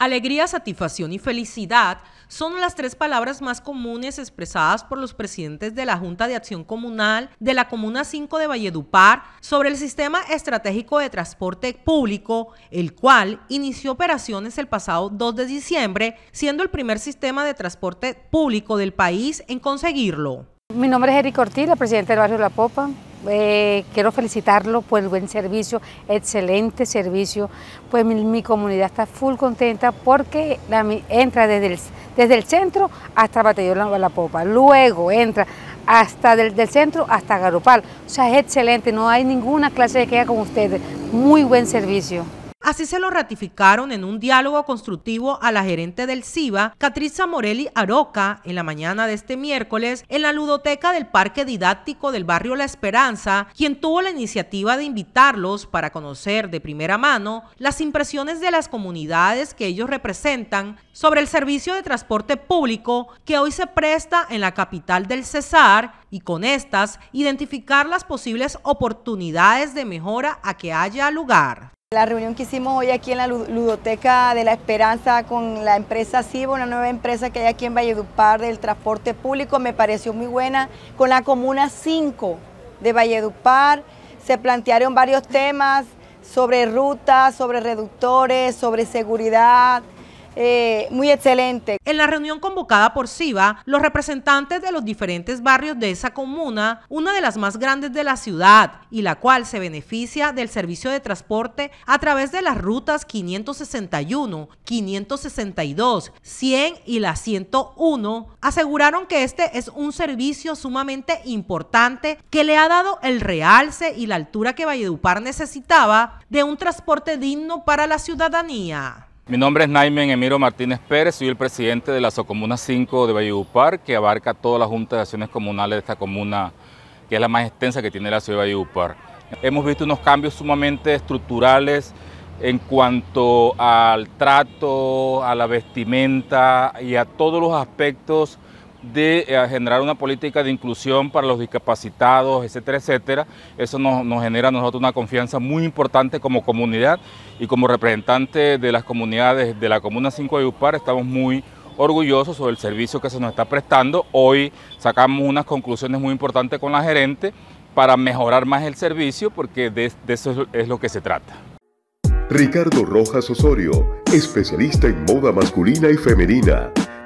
Alegría, satisfacción y felicidad son las tres palabras más comunes expresadas por los presidentes de la Junta de Acción Comunal de la Comuna 5 de Valledupar sobre el sistema estratégico de transporte público, el cual inició operaciones el pasado 2 de diciembre, siendo el primer sistema de transporte público del país en conseguirlo. Mi nombre es Eric Ortiz, la presidenta del barrio La Popa. Eh, quiero felicitarlo por el buen servicio, excelente servicio. Pues mi, comunidad está full contenta porque entra desde el, centro hasta Batallón de la Popa, luego entra hasta del, centro hasta Garupal. O sea, es excelente, no hay ninguna clase de queja con ustedes. Muy buen servicio. Así se lo ratificaron en un diálogo constructivo a la gerente del CIBA, Catriza Morelli Aroca, en la mañana de este miércoles en la ludoteca del Parque Didáctico del Barrio La Esperanza, quien tuvo la iniciativa de invitarlos para conocer de primera mano las impresiones de las comunidades que ellos representan sobre el servicio de transporte público que hoy se presta en la capital del Cesar y con estas identificar las posibles oportunidades de mejora a que haya lugar. La reunión que hicimos hoy aquí en la Ludoteca de la Esperanza con la empresa CIBO, una nueva empresa que hay aquí en Valledupar del transporte público, me pareció muy buena. Con la Comuna 5 de Valledupar se plantearon varios temas sobre rutas, sobre reductores, sobre seguridad, eh, muy excelente. En la reunión convocada por SIVA, los representantes de los diferentes barrios de esa comuna, una de las más grandes de la ciudad y la cual se beneficia del servicio de transporte a través de las rutas 561, 562, 100 y la 101, aseguraron que este es un servicio sumamente importante que le ha dado el realce y la altura que Valledupar necesitaba de un transporte digno para la ciudadanía. Mi nombre es Naimen Emiro Martínez Pérez, soy el presidente de la Socomuna 5 de Valledupar, que abarca todas las juntas de acciones comunales de esta comuna, que es la más extensa que tiene la ciudad de Valledupar. Hemos visto unos cambios sumamente estructurales en cuanto al trato, a la vestimenta y a todos los aspectos de eh, generar una política de inclusión para los discapacitados, etcétera, etcétera. Eso nos, genera a nosotros una confianza muy importante como comunidad y como representante de las comunidades de la Comuna 5 de Upar estamos muy orgullosos sobre el servicio que se nos está prestando. Hoy sacamos unas conclusiones muy importantes con la gerente para mejorar más el servicio porque de eso es lo que se trata. Ricardo Rojas Osorio, especialista en moda masculina y femenina